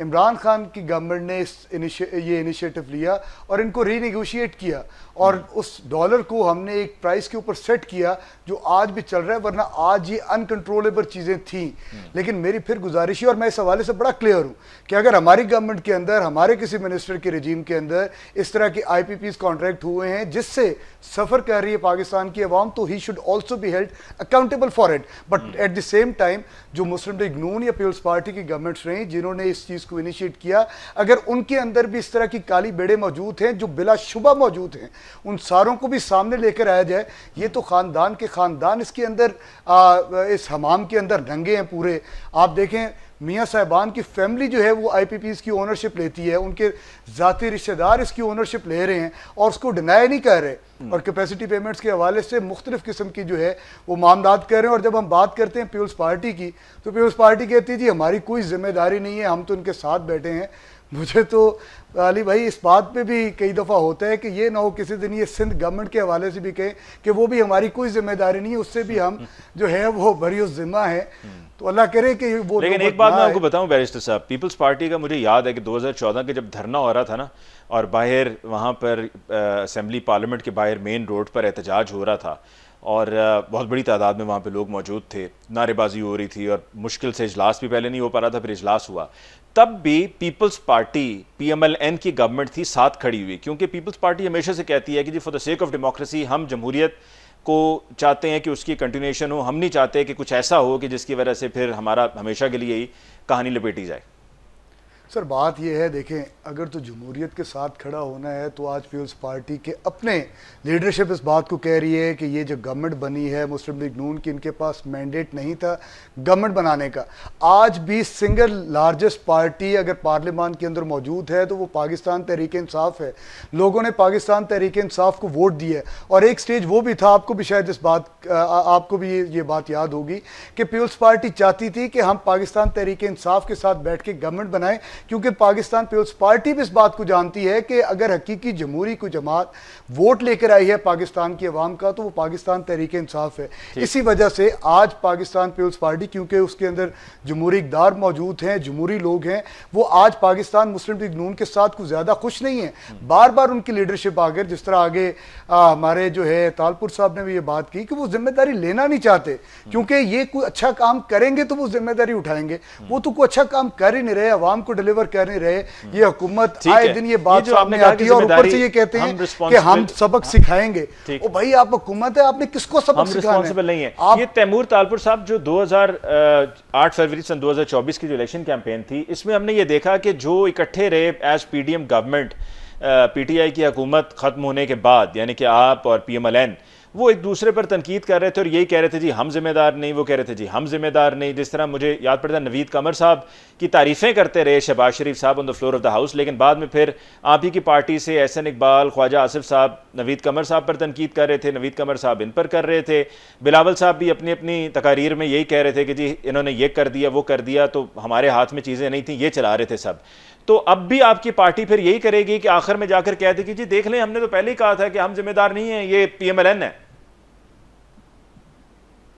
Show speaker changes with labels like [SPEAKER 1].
[SPEAKER 1] इमरान खान की गवर्नमेंट ने इस ये इनिशिएटिव लिया और इनको रीनिगोशिएट किया और उस डॉलर को हमने एक प्राइस के ऊपर सेट किया जो आज भी चल रहा है वरना आज ये अनकंट्रोलेबल चीज़ें थी लेकिन मेरी फिर गुजारिश है और मैं इस हवाले से बड़ा क्लियर हूँ कि अगर हमारी गवर्नमेंट के अंदर हमारे किसी मिनिस्टर के रजीम के अंदर इस तरह के आई पी कॉन्ट्रैक्ट हुए हैं जिससे सफ़र कर रही है पाकिस्तान की आवाम तो ही शुड ऑल्सो भी held accountable for it but at the same time जो मुस्लिम लीग नून या पीपल्स पार्टी की गवर्नमेंट्स रहीं जिन्होंने इस चीज़ इसको इनिशिएट किया अगर उनके अंदर भी इस तरह की काली बेड़े मौजूद हैं जो बिलाशुबा मौजूद हैं उन सारों को भी सामने लेकर आया जाए ये तो ख़ानदान के ख़ानदान इसके अंदर आ, इस हमाम के अंदर नंगे हैं पूरे आप देखें मियाँ साहबान की फैमिली जो है वो आई पी पी इसकी ओनरशिप लेती है उनके ज़ाती रिश्तेदार इसकी ओनरशिप ले रहे हैं और उसको डिनाई नहीं कर रहे हम्म। और कैपेसिटी पेमेंट्स के हवाले से मुख्तलिफ़ किस्म की जो है वो मामलात कर रहे हैं और जब हम बात करते हैं पीपल्स पार्टी की तो पीपल्स पार्टी कहती है जी हमारी कोई जिम्मेदारी नहीं है हम तो उनके साथ बैठे हैं मुझे तो अली भाई इस बात पे भी कई दफ़ा होता है कि ये ना हो किसी दिन ये सिंध गवर्नमेंट के हवाले से भी कहें कि वो भी हमारी कोई जिम्मेदारी नहीं है उससे भी हम जो है वो भरी जिम्मा है तो अल्लाह करे कि वो लेकिन एक बात मैं आपको
[SPEAKER 2] बताऊं बैरिस्टर साहब पीपल्स पार्टी का मुझे याद है कि 2014 के जब धरना हो रहा था ना और बाहर वहाँ पर असम्बली पार्लियामेंट के बाहर मेन रोड पर एहतजाज हो रहा था और बहुत बड़ी तादाद में वहाँ पे लोग मौजूद थे नारेबाजी हो रही थी और मुश्किल से इजलास भी पहले नहीं हो पा रहा था फिर इजलास हुआ तब भी पीपल्स पार्टी पीएमएलएन की गवर्नमेंट थी साथ खड़ी हुई क्योंकि पीपल्स पार्टी हमेशा से कहती है कि जी for the sake of democracy हम जमहूरियत को चाहते हैं कि उसकी कंटिन्यूशन हो हम नहीं चाहते कि कुछ ऐसा हो कि जिसकी वजह से फिर हमारा हमेशा के लिए ही कहानी लपेटी जाए
[SPEAKER 1] सर बात यह है देखें अगर तो जमहूरीत के साथ खड़ा होना है तो आज पीपल्स पार्टी के अपने लीडरशिप इस बात को कह रही है कि ये जो गवर्नमेंट बनी है मुस्लिम लीग नून की इनके पास मैंडेट नहीं था गवर्नमेंट बनाने का आज भी सिंगल लार्जेस्ट पार्टी अगर पार्लियामान के अंदर मौजूद है तो वो पाकिस्तान तहरीक इंसाफ है लोगों ने पाकिस्तान तहरीक इंसाफ को वोट दिया है और एक स्टेज वो भी था आपको भी शायद इस बात आपको भी ये बात याद होगी कि पीपल्स पार्टी चाहती थी कि हम पाकिस्तान तहरीक इंसाफ के साथ बैठ के गवर्नमेंट बनाएं क्योंकि पाकिस्तान पीपल्स पार्टी भी इस बात को जानती है कि अगर हकीकी जमहूरी को जमात वोट लेकर आई है पाकिस्तान की आवाम का तो वो पाकिस्तान तहरीक इंसाफ है इसी वजह से आज पाकिस्तान पीपल्स पार्टी क्योंकि उसके अंदर जमहूरी इकदार मौजूद हैं जमहूरी लोग हैं वो आज पाकिस्तान मुस्लिम लीग नून के साथ कुछ ज़्यादा खुश नहीं है बार बार उनकी लीडरशिप आकर जिस तरह आगे हमारे जो है तालपुर साहब ने भी ये बात की कि वो जिम्मेदारी लेना नहीं चाहते क्योंकि ये कोई अच्छा काम करेंगे तो वो जिम्मेदारी उठाएंगे वो तो कोई अच्छा काम कर ही नहीं रहे अवाम को डिलीवर डिलीवर कर नहीं रहे हम्म। ये हुकूमत आए दिन ये बात सामने आती है और ऊपर से ये कहते हैं कि हम सबक हाँ। सिखाएंगे ओ भाई आप हुकूमत है आपने किसको सबक सिखाना नहीं है
[SPEAKER 2] आप... ये तैमूर तालपुर साहब जो 2008 फरवरी सन 2024 की जो इलेक्शन कैंपेन थी इसमें हमने ये देखा कि जो इकट्ठे रहे एज पीडीएम गवर्नमेंट पीटीआई की हुकूमत खत्म होने के बाद यानी कि आप और पीएमएलएन वो एक दूसरे पर तनकीद कर रहे थे और यही कह रहे थे जी हम जिम्मेदार नहीं वो कह रहे थे जी हम जिम्मेदार नहीं जिस तरह मुझे याद पड़ता नवीद कमर साहब की तारीफ़ें करते रहे शहबाज शरीफ साहब on the floor of the house लेकिन बाद में फिर आप ही की पार्टी से एहसन इकबाल ख्वाजा आसिफ साहब नवीद कमर साहब पर तनकीद कर रहे थे नवीद कमर साहब इन पर कर रहे थे बिलावल साहब भी अपनी अपनी तकारीर में यही कह रहे थे कि जी इन्होंने ये कर दिया वो कर दिया तो हमारे हाथ में चीज़ें नहीं थी ये चला रहे थे सब तो अब भी आपकी पार्टी फिर यही करेगी कि आखिर में जाकर कह देगी जी देख लें हमने तो पहले ही कहा था कि हम जिम्मेदार नहीं है ये पीएमएलएन है